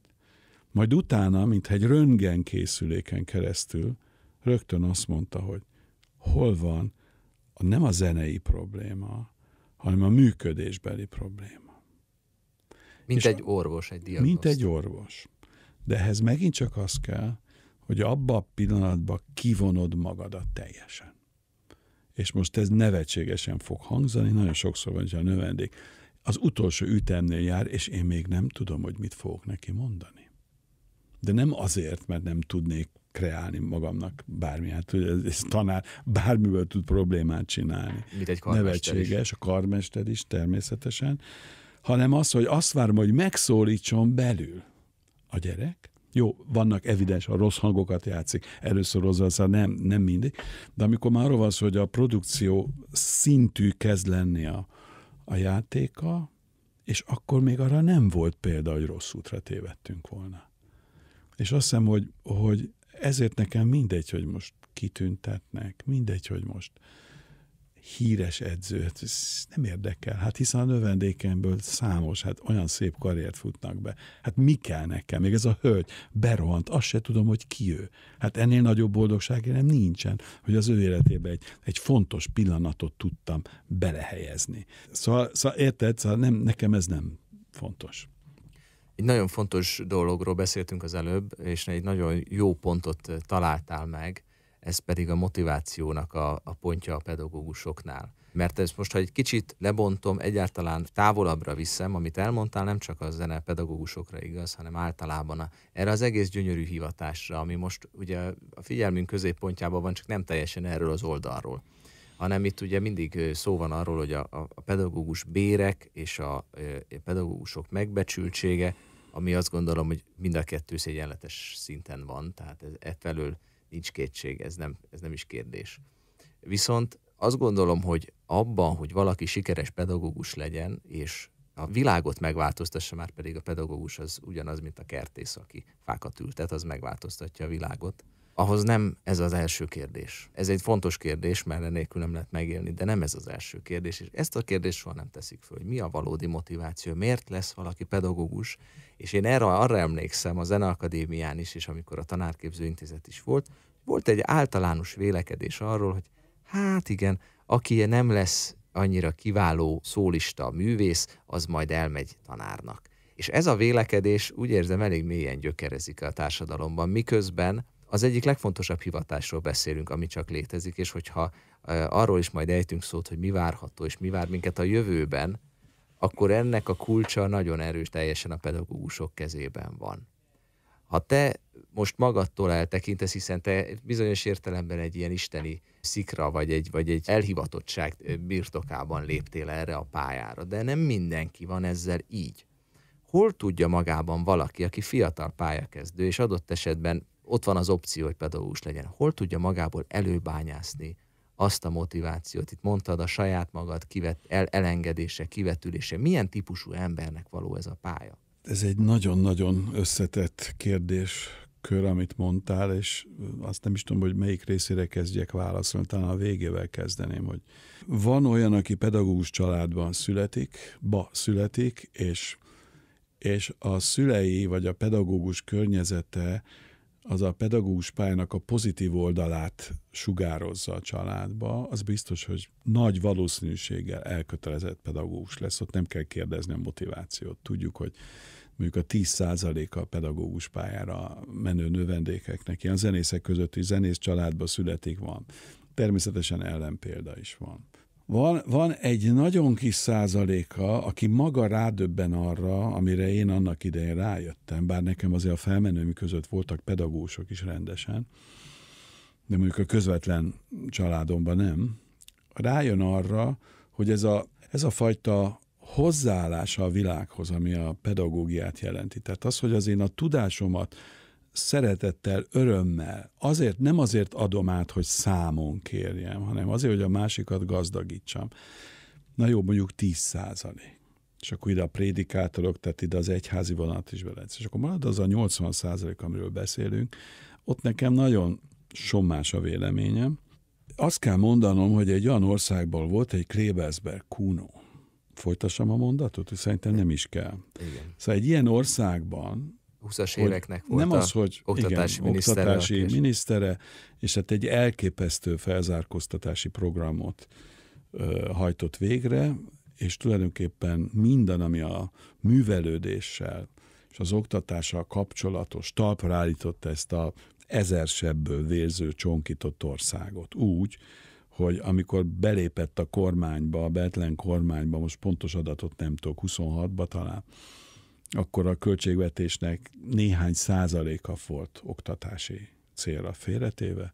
majd utána, mintha egy röntgen készüléken keresztül, rögtön azt mondta, hogy hol van a, nem a zenei probléma, hanem a működésbeli probléma. Mint És egy orvos, egy diagnózt. Mint egy orvos. De ehhez megint csak az kell, hogy abba a pillanatban kivonod magadat teljesen. És most ez nevetségesen fog hangzani, nagyon sokszor van, hogy a növendék az utolsó ütemnél jár, és én még nem tudom, hogy mit fogok neki mondani. De nem azért, mert nem tudnék kreálni magamnak bármi, hát hogy ez, ez tanár bármiből tud problémát csinálni. Mit egy Nevetséges, a karmester is természetesen, hanem az, hogy azt várom, hogy megszólítson belül a gyerek, jó, vannak evidens, a rossz hangokat játszik, először hozzá, nem, nem mindig, de amikor már arról van szó, hogy a produkció szintű kezd lenni a, a játéka, és akkor még arra nem volt példa, hogy rossz útra tévedtünk volna. És azt hiszem, hogy, hogy ezért nekem mindegy, hogy most kitüntetnek, mindegy, hogy most híres edzőt, ez nem érdekel. Hát hiszen a növendékemből számos, hát olyan szép karriert futnak be. Hát mi kell nekem? Még ez a hölgy berohant, azt se tudom, hogy ki ő. Hát ennél nagyobb boldogság nem nincsen, hogy az ő életében egy, egy fontos pillanatot tudtam belehelyezni. Szóval, szóval érted, szóval nem, nekem ez nem fontos. Egy nagyon fontos dologról beszéltünk az előbb, és egy nagyon jó pontot találtál meg, ez pedig a motivációnak a, a pontja a pedagógusoknál. Mert ez most, ha egy kicsit lebontom, egyáltalán távolabbra viszem, amit elmondtál, nem csak a zene pedagógusokra igaz, hanem általában a, erre az egész gyönyörű hivatásra, ami most ugye a figyelmünk középpontjában van, csak nem teljesen erről az oldalról hanem itt ugye mindig szó van arról, hogy a, a pedagógus bérek és a, a pedagógusok megbecsültsége, ami azt gondolom, hogy mind a kettő szégyenletes szinten van, tehát ez, e felől nincs kétség, ez nem, ez nem is kérdés. Viszont azt gondolom, hogy abban, hogy valaki sikeres pedagógus legyen, és a világot megváltoztassa, már pedig a pedagógus az ugyanaz, mint a kertész, aki fákat ültet, az megváltoztatja a világot ahhoz nem ez az első kérdés. Ez egy fontos kérdés, mert enélkül nem lehet megélni, de nem ez az első kérdés. És ezt a kérdést soha nem teszik föl, hogy mi a valódi motiváció, miért lesz valaki pedagógus. És én erre, arra emlékszem a Zeneakadémián is, és amikor a Tanárképző Intézet is volt, volt egy általános vélekedés arról, hogy hát igen, aki nem lesz annyira kiváló szólista, művész, az majd elmegy tanárnak. És ez a vélekedés úgy érzem elég mélyen gyökerezik a társadalomban, miközben az egyik legfontosabb hivatásról beszélünk, ami csak létezik, és hogyha arról is majd ejtünk szót, hogy mi várható, és mi vár minket a jövőben, akkor ennek a kulcsa nagyon erős teljesen a pedagógusok kezében van. Ha te most magadtól eltekintesz, hiszen te bizonyos értelemben egy ilyen isteni szikra, vagy egy, vagy egy elhivatottság birtokában léptél erre a pályára, de nem mindenki van ezzel így. Hol tudja magában valaki, aki fiatal pályakezdő, és adott esetben ott van az opció, hogy pedagógus legyen. Hol tudja magából előbányászni azt a motivációt? Itt mondtad a saját magad kivet, el, elengedése, kivetülése. Milyen típusú embernek való ez a pálya? Ez egy nagyon-nagyon összetett kérdés kör, amit mondtál, és azt nem is tudom, hogy melyik részére kezdjek válaszolni, talán a végével kezdeném, hogy van olyan, aki pedagógus családban születik, ba születik, és, és a szülei vagy a pedagógus környezete az a pedagógus pályának a pozitív oldalát sugározza a családba, az biztos, hogy nagy valószínűséggel elkötelezett pedagógus lesz. Ott nem kell kérdezni a motivációt. Tudjuk, hogy mondjuk a 10%-a a pedagógus pályára menő növendékeknek, ilyen zenészek között is zenész családba születik van. Természetesen ellenpélda is van. Van, van egy nagyon kis százaléka, aki maga rádöbben arra, amire én annak idején rájöttem, bár nekem azért a felmenőm között voltak pedagógusok is rendesen, de mondjuk a közvetlen családomban nem, rájön arra, hogy ez a, ez a fajta hozzáállása a világhoz, ami a pedagógiát jelenti. Tehát az, hogy az én a tudásomat szeretettel, örömmel, azért nem azért adom át, hogy számon kérjem, hanem azért, hogy a másikat gazdagítsam. Na jó, mondjuk 10 százalék. És akkor ide a prédikátorok, tehát ide az egyházi vonat is bele. És akkor marad az a 80 százalék, amiről beszélünk. Ott nekem nagyon sommás a véleményem. Azt kell mondanom, hogy egy olyan országból volt egy Klebersberg Kuno. Folytassam a mondatot? Szerintem nem is kell. Igen. Szóval egy ilyen országban 20-as éveknek volt nem az, hogy oktatási, igen, minisztere, oktatási minisztere, és hát egy elképesztő felzárkóztatási programot ö, hajtott végre, és tulajdonképpen minden, ami a művelődéssel és az oktatással kapcsolatos talpra állította ezt a ezersebből vérző, csonkított országot úgy, hogy amikor belépett a kormányba, a Betlen kormányba, most pontos adatot nem tudok, 26-ba talán, akkor a költségvetésnek néhány százaléka volt oktatási célra félretéve,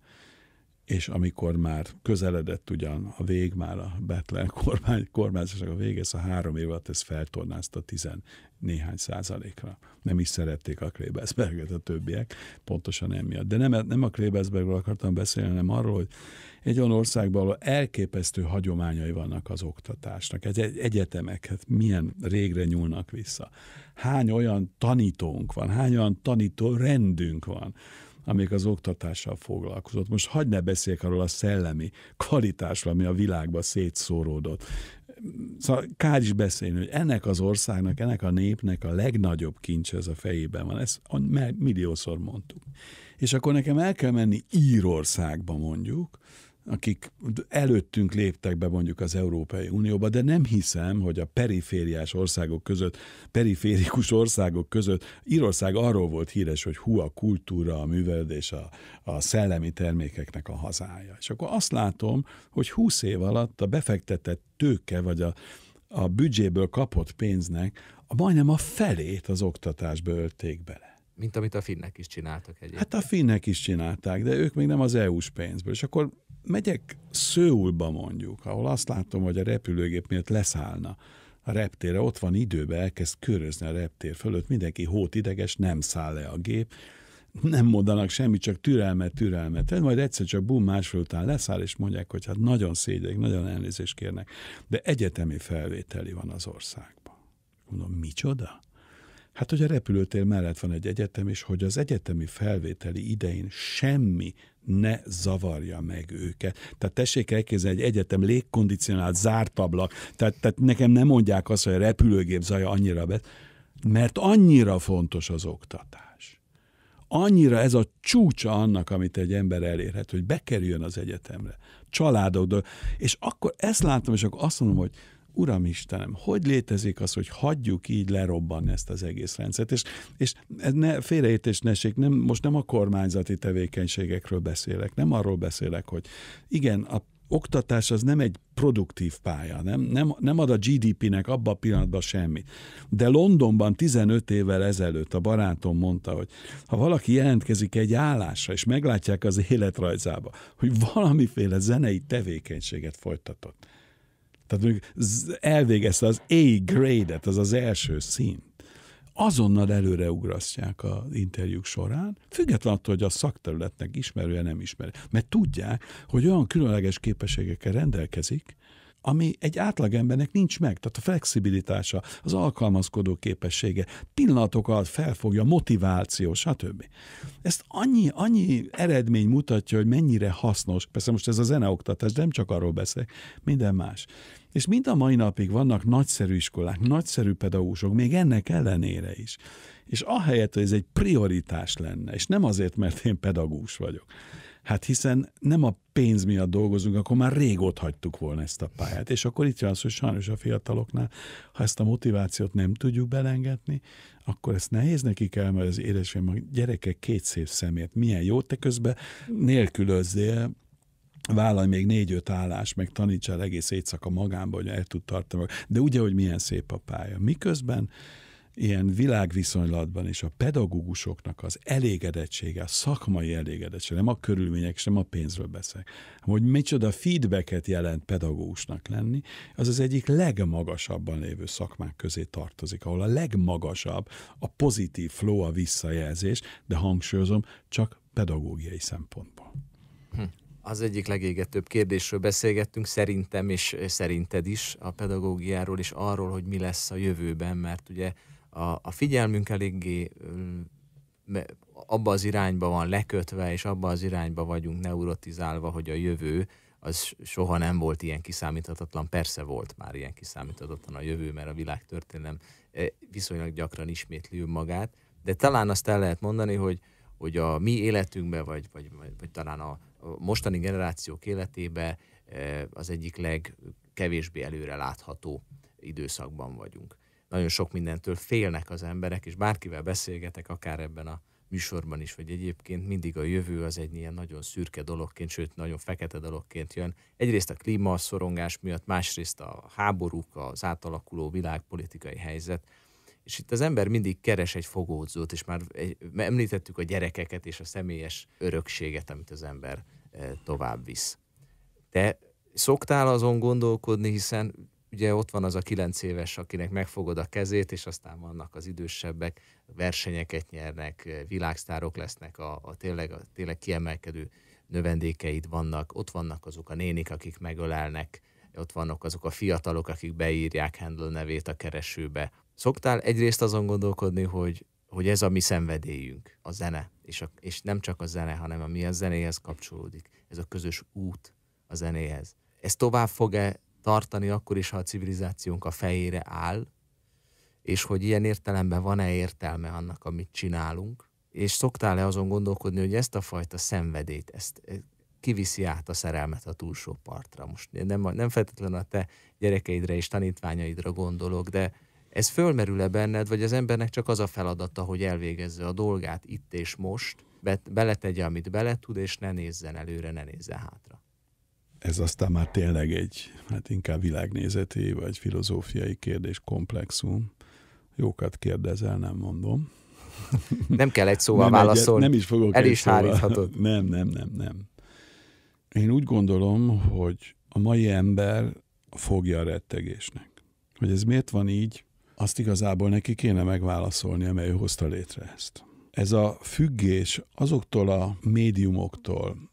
és amikor már közeledett ugyan a vég, már a Betlen kormány, kormányzásnak a vége, ez szóval a három év alatt ez feltornázta tizen néhány százalékra. Nem is szerették a Klebelsberget a többiek, pontosan emiatt. De nem, nem a Klebelsbergről akartam beszélni, hanem arról, hogy egy olyan országban, ahol elképesztő hagyományai vannak az oktatásnak, egy egyetemek, hát milyen régre nyúlnak vissza. Hány olyan tanítónk van, hány olyan tanító rendünk van, amik az oktatással foglalkozott. Most hagyd ne beszéljek arról a szellemi kvalitásról, ami a világba szétszóródott. Szóval kár is beszélni, hogy ennek az országnak, ennek a népnek a legnagyobb kincs ez a fejében van. Ezt milliószor mondtuk. És akkor nekem el kell menni Írországba mondjuk, akik előttünk léptek be mondjuk az Európai Unióba, de nem hiszem, hogy a perifériás országok között, periférikus országok között, Írország arról volt híres, hogy hú, a kultúra, a művelődés, a, a szellemi termékeknek a hazája. És akkor azt látom, hogy húsz év alatt a befektetett tőke, vagy a, a büdzséből kapott pénznek a majdnem a felét az oktatásba ölték bele. Mint amit a finnek is csináltak egyébként. Hát a finnek is csinálták, de ők még nem az EU-s pénzből. És akkor megyek Szőulba mondjuk, ahol azt látom, hogy a repülőgép miatt leszállna a reptére, ott van időbe, elkezd körözni a reptér fölött, mindenki hót ideges, nem száll le a gép, nem mondanak semmit, csak türelmet, türelmet. Tehát majd egyszer csak bum, másfél után leszáll, és mondják, hogy hát nagyon szégyelik, nagyon elnézést kérnek. De egyetemi felvételi van az országban. Mondom, micsoda? Hát, hogy a repülőtér mellett van egy egyetem, és hogy az egyetemi felvételi idején semmi ne zavarja meg őket. Tehát tessék elképzelni, egy egyetem légkondicionált, zárt ablak, tehát, tehát nekem nem mondják azt, hogy a repülőgép zaja annyira bet, mert annyira fontos az oktatás. Annyira ez a csúcsa annak, amit egy ember elérhet, hogy bekerüljön az egyetemre, családok, és akkor ezt látom, és akkor azt mondom, hogy Uram Istenem, hogy létezik az, hogy hagyjuk így lerobban ezt az egész rendszert? És, és ne, félreértés ne esik, nem, most nem a kormányzati tevékenységekről beszélek, nem arról beszélek, hogy igen, a oktatás az nem egy produktív pálya, nem, nem, nem ad a GDP-nek abban a pillanatban semmi. De Londonban 15 évvel ezelőtt a barátom mondta, hogy ha valaki jelentkezik egy állásra, és meglátják az életrajzába, hogy valamiféle zenei tevékenységet folytatott, tehát mondjuk elvégezte az A-grade-et, az az első szint azonnal ugrasztják az interjúk során, függetlenül attól, hogy a szakterületnek ismerője nem ismeri. Mert tudják, hogy olyan különleges képességekkel rendelkezik, ami egy átlagembernek nincs meg, tehát a flexibilitása, az alkalmazkodó képessége, pillanatok alatt felfogja, motiváció, stb. Ezt annyi, annyi eredmény mutatja, hogy mennyire hasznos, persze most ez a zeneoktatás, nem csak arról beszélek, minden más. És mind a mai napig vannak nagyszerű iskolák, nagyszerű pedagógusok, még ennek ellenére is. És ahelyett, hogy ez egy prioritás lenne, és nem azért, mert én pedagógus vagyok, Hát hiszen nem a pénz miatt dolgozunk, akkor már rég ott hagytuk volna ezt a pályát. És akkor itt jön az, hogy sajnos a fiataloknál, ha ezt a motivációt nem tudjuk belengetni, akkor ezt nehéz nekik el, mert az édesfém, a gyerekek két szép szemét, milyen jó, te közben nélkülözzél, vállalj még négy-öt állás, meg taníts el egész éjszaka magámba, hogy el tud tartani. De ugye, hogy milyen szép a pálya. Miközben ilyen világviszonylatban is a pedagógusoknak az elégedettsége, a szakmai elégedettsége, nem a körülmények, nem a pénzről beszélek, hogy micsoda feedbacket jelent pedagógusnak lenni, az az egyik legmagasabban lévő szakmák közé tartozik, ahol a legmagasabb a pozitív flow, a visszajelzés, de hangsúlyozom, csak pedagógiai szempontból. Hm. az egyik legégetőbb kérdésről beszélgettünk, szerintem és szerinted is a pedagógiáról, és arról, hogy mi lesz a jövőben, mert ugye a, a figyelmünk eléggé abba az irányba van lekötve, és abba az irányba vagyunk neurotizálva, hogy a jövő az soha nem volt ilyen kiszámíthatatlan. Persze volt már ilyen kiszámíthatatlan a jövő, mert a világtörténelem e, viszonylag gyakran ismétli magát. de talán azt el lehet mondani, hogy, hogy a mi életünkbe, vagy, vagy, vagy, vagy talán a, a mostani generációk életébe e, az egyik legkevésbé előre látható időszakban vagyunk nagyon sok mindentől félnek az emberek, és bárkivel beszélgetek, akár ebben a műsorban is, vagy egyébként mindig a jövő az egy ilyen nagyon szürke dologként, sőt nagyon fekete dologként jön. Egyrészt a klímaszorongás miatt, másrészt a háborúk, az átalakuló világpolitikai helyzet, és itt az ember mindig keres egy fogódzót, és már említettük a gyerekeket és a személyes örökséget, amit az ember eh, tovább visz. Te szoktál azon gondolkodni, hiszen ugye ott van az a kilenc éves, akinek megfogod a kezét, és aztán vannak az idősebbek, versenyeket nyernek, világsztárok lesznek, a, a, tényleg, a tényleg kiemelkedő növendékeid vannak, ott vannak azok a nénik, akik megölelnek, ott vannak azok a fiatalok, akik beírják Handel nevét a keresőbe. Szoktál egyrészt azon gondolkodni, hogy, hogy ez a mi szenvedélyünk, a zene, és, a, és nem csak a zene, hanem a mi a zenéhez kapcsolódik, ez a közös út a zenéhez. Ez tovább fog-e tartani akkor is, ha a civilizációnk a fejére áll, és hogy ilyen értelemben van-e értelme annak, amit csinálunk, és szoktál-e azon gondolkodni, hogy ezt a fajta szenvedét, ezt e, kiviszi át a szerelmet a túlsó partra. Most nem, nem feltétlenül a te gyerekeidre és tanítványaidra gondolok, de ez fölmerül-e benned, vagy az embernek csak az a feladata, hogy elvégezze a dolgát itt és most, bet- beletegye, amit beletud, és ne nézzen előre, ne nézzen hátra? ez aztán már tényleg egy, hát inkább világnézeti vagy filozófiai kérdés komplexum. Jókat kérdezel, nem mondom. Nem kell egy szóval (laughs) nem válaszolni. Egy, nem is fogok El is szóval- háríthatod. (laughs) Nem, nem, nem, nem. Én úgy gondolom, hogy a mai ember fogja a rettegésnek. Hogy ez miért van így, azt igazából neki kéne megválaszolni, amely hozta létre ezt. Ez a függés azoktól a médiumoktól,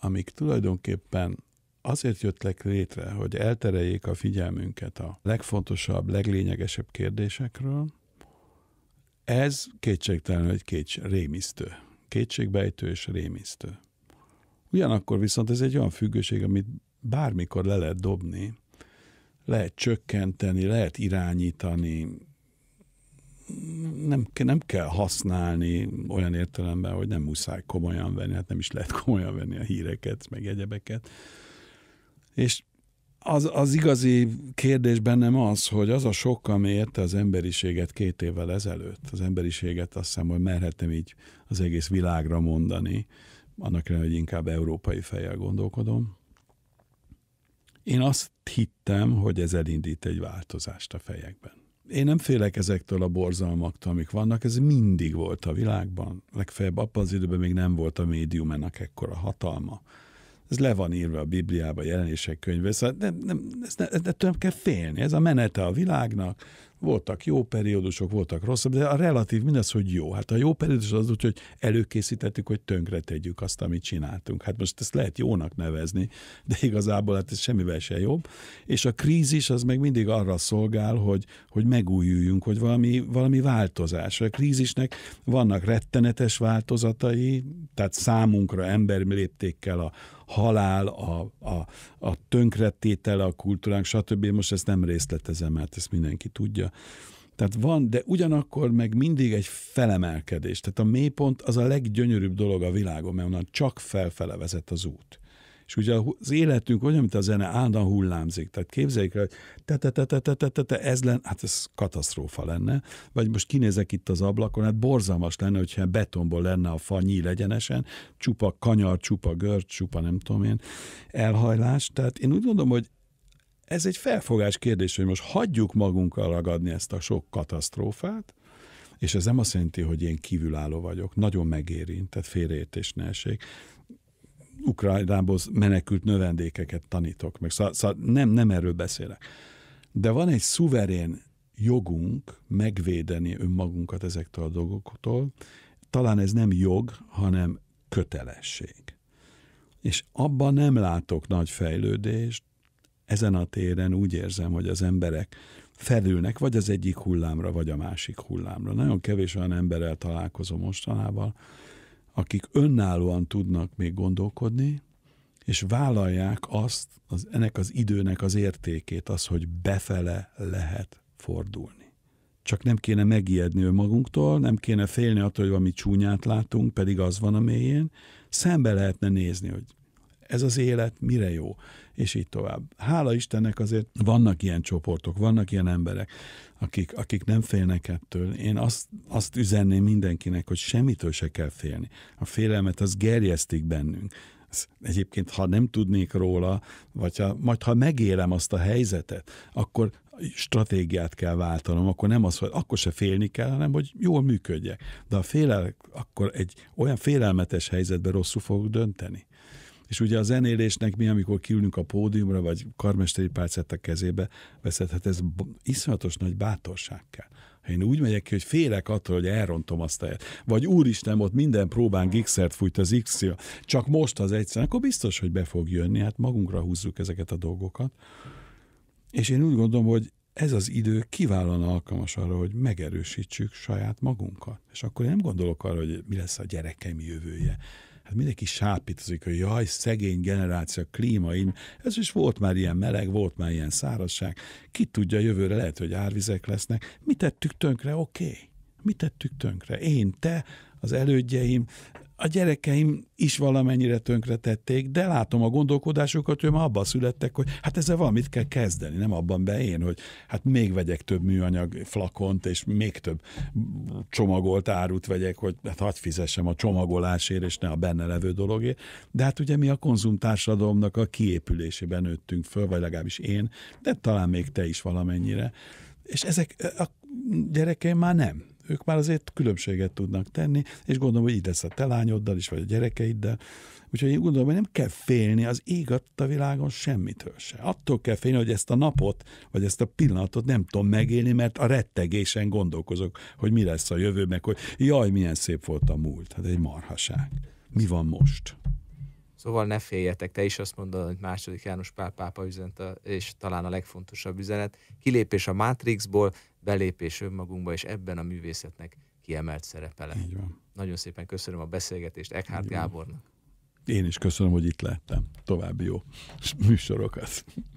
amik tulajdonképpen azért jöttek létre, hogy eltereljék a figyelmünket a legfontosabb, leglényegesebb kérdésekről, ez kétségtelenül egy kéts, rémisztő. Kétségbejtő és rémisztő. Ugyanakkor viszont ez egy olyan függőség, amit bármikor le lehet dobni, lehet csökkenteni, lehet irányítani, nem, nem kell használni olyan értelemben, hogy nem muszáj komolyan venni, hát nem is lehet komolyan venni a híreket, meg egyebeket. És az, az igazi kérdés bennem az, hogy az a sok, ami érte az emberiséget két évvel ezelőtt, az emberiséget azt hiszem, hogy merhetem így az egész világra mondani, annak ellenére, hogy inkább európai fejjel gondolkodom. Én azt hittem, hogy ez elindít egy változást a fejekben. Én nem félek ezektől a borzalmaktól, amik vannak, ez mindig volt a világban. Legfeljebb abban az időben még nem volt a médiumenak ekkora hatalma ez le van írva a Bibliába, jelenések könyve, szóval nem, nem, ezt ne, ettől nem kell félni, ez a menete a világnak, voltak jó periódusok, voltak rosszabb, de a relatív mindez, hogy jó. Hát a jó periódus az úgy, hogy előkészítettük, hogy tönkre tegyük azt, amit csináltunk. Hát most ezt lehet jónak nevezni, de igazából hát ez semmivel se jobb. És a krízis az meg mindig arra szolgál, hogy, hogy megújuljunk, hogy valami, valami változás. A krízisnek vannak rettenetes változatai, tehát számunkra ember léptékkel a, halál, a, a, a tönkretétele a kultúránk, stb. Most ezt nem részletezem, mert ezt mindenki tudja. Tehát van, de ugyanakkor meg mindig egy felemelkedés. Tehát a mélypont az a leggyönyörűbb dolog a világon, mert onnan csak felfele vezet az út. És ugye az életünk olyan, mint a zene, áldan hullámzik. Tehát képzeljük el, te, te, te, te, te, te, te, te, ez lenne, hát ez katasztrófa lenne. Vagy most kinézek itt az ablakon, hát borzalmas lenne, hogyha betonból lenne a fa nyíl egyenesen, csupa kanyar, csupa görcs, csupa nem tudom én, elhajlás. Tehát én úgy gondolom, hogy ez egy felfogás kérdés, hogy most hagyjuk magunkkal ragadni ezt a sok katasztrófát, és ez nem azt jelenti, hogy én kívülálló vagyok. Nagyon megérint, tehát félreértés ne essék. Ukrajnából menekült növendékeket tanítok meg. Szóval, szóval nem, nem erről beszélek. De van egy szuverén jogunk megvédeni önmagunkat ezektől a dolgoktól. Talán ez nem jog, hanem kötelesség. És abban nem látok nagy fejlődést, ezen a téren úgy érzem, hogy az emberek felülnek, vagy az egyik hullámra, vagy a másik hullámra. Nagyon kevés olyan emberrel találkozom mostanában, akik önállóan tudnak még gondolkodni, és vállalják azt, az, ennek az időnek az értékét, az, hogy befele lehet fordulni. Csak nem kéne megijedni önmagunktól, nem kéne félni attól, hogy valami csúnyát látunk, pedig az van a mélyén. Szembe lehetne nézni, hogy ez az élet mire jó és így tovább. Hála Istennek azért vannak ilyen csoportok, vannak ilyen emberek, akik, akik nem félnek ettől. Én azt, azt üzenném mindenkinek, hogy semmitől se kell félni. A félelmet az gerjesztik bennünk. egyébként, ha nem tudnék róla, vagy ha, majd ha megélem azt a helyzetet, akkor stratégiát kell váltanom, akkor nem az, hogy akkor se félni kell, hanem hogy jól működjek. De a félel, akkor egy olyan félelmetes helyzetben rosszul fogok dönteni. És ugye a zenélésnek mi, amikor kiülünk a pódiumra, vagy karmesteri pálcát a kezébe veszed, hát ez iszonyatos nagy bátorság kell. Ha én úgy megyek ki, hogy félek attól, hogy elrontom azt a Vagy úristen, ott minden próbán gikszert fújt az x csak most az egyszer, akkor biztos, hogy be fog jönni, hát magunkra húzzuk ezeket a dolgokat. És én úgy gondolom, hogy ez az idő kiválóan alkalmas arra, hogy megerősítsük saját magunkat. És akkor én nem gondolok arra, hogy mi lesz a gyerekem jövője hát mindenki sápítozik, hogy jaj, szegény generáció, klímaim, ez is volt már ilyen meleg, volt már ilyen szárazság, ki tudja, jövőre lehet, hogy árvizek lesznek, mit tettük tönkre, oké, okay. mit tettük tönkre, én, te, az elődjeim, a gyerekeim is valamennyire tönkretették, de látom a gondolkodásokat, hogy ma abban születtek, hogy hát ezzel valamit kell kezdeni, nem abban be én, hogy hát még vegyek több műanyag flakont, és még több csomagolt árut vegyek, hogy hát hadd fizessem a csomagolásért, és ne a benne levő dologért. De hát ugye mi a konzumtársadalomnak a kiépülésében nőttünk föl, vagy legalábbis én, de talán még te is valamennyire. És ezek a gyerekeim már nem ők már azért különbséget tudnak tenni, és gondolom, hogy így lesz a te lányoddal is, vagy a gyerekeiddel. Úgyhogy én gondolom, hogy nem kell félni az ég a világon semmitől se. Attól kell félni, hogy ezt a napot, vagy ezt a pillanatot nem tudom megélni, mert a rettegésen gondolkozok, hogy mi lesz a jövő, meg hogy jaj, milyen szép volt a múlt. Hát egy marhaság. Mi van most? Szóval ne féljetek, te is azt mondod, hogy második János Pál pápa üzent, a, és talán a legfontosabb üzenet, kilépés a Matrixból, belépés önmagunkba, és ebben a művészetnek kiemelt szerepe lett. Nagyon szépen köszönöm a beszélgetést Eckhard Gábornak. Én is köszönöm, hogy itt lettem. További jó műsorokat.